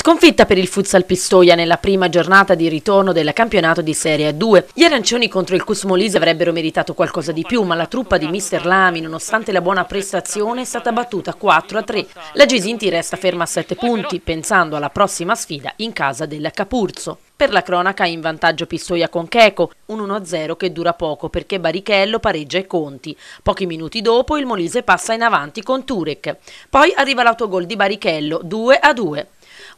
Sconfitta per il Futsal Pistoia nella prima giornata di ritorno del campionato di Serie a 2. Gli arancioni contro il Cus Molise avrebbero meritato qualcosa di più, ma la truppa di Mister Lami, nonostante la buona prestazione, è stata battuta 4 a 3. La Gesinti resta ferma a 7 punti, pensando alla prossima sfida in casa del Capurzo. Per la cronaca in vantaggio Pistoia con Checo, un 1-0 che dura poco perché Barichello pareggia i Conti. Pochi minuti dopo il Molise passa in avanti con Turek. Poi arriva l'autogol di Barichello 2-2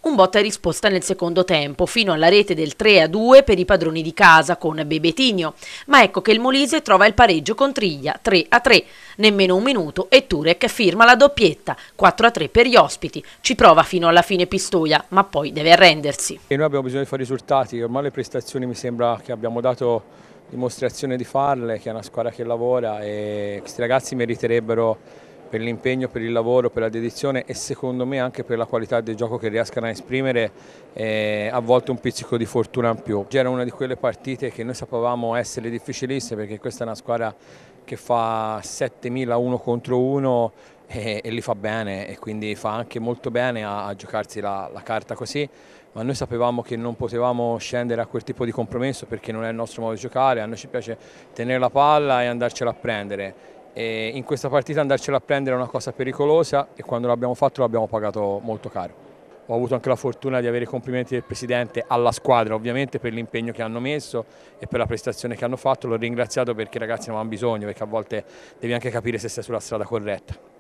un botta e risposta nel secondo tempo, fino alla rete del 3-2 per i padroni di casa con Bebetinio. Ma ecco che il Molise trova il pareggio con Triglia 3-3. Nemmeno un minuto e Turek firma la doppietta 4-3 per gli ospiti. Ci prova fino alla fine Pistoia, ma poi deve arrendersi. E noi abbiamo bisogno di fare risultati, ormai le prestazioni mi sembra che abbiamo dato dimostrazione di farle, che è una squadra che lavora e questi ragazzi meriterebbero per l'impegno, per il lavoro, per la dedizione e secondo me anche per la qualità del gioco che riescano a esprimere eh, a volte un pizzico di fortuna in più. Era una di quelle partite che noi sapevamo essere difficilissime perché questa è una squadra che fa 7.000 uno contro uno eh, e, e, li fa bene e quindi fa anche molto bene a, a giocarsi la, la carta così ma noi sapevamo che non potevamo scendere a quel tipo di compromesso perché non è il nostro modo di giocare, a noi ci piace tenere la palla e andarcela a prendere e in questa partita andarcela a prendere è una cosa pericolosa e quando l'abbiamo fatto l'abbiamo pagato molto caro. Ho avuto anche la fortuna di avere i complimenti del Presidente alla squadra, ovviamente per l'impegno che hanno messo e per la prestazione che hanno fatto. L'ho ringraziato perché ragazzi ne avevano bisogno, perché a volte devi anche capire se sei sulla strada corretta.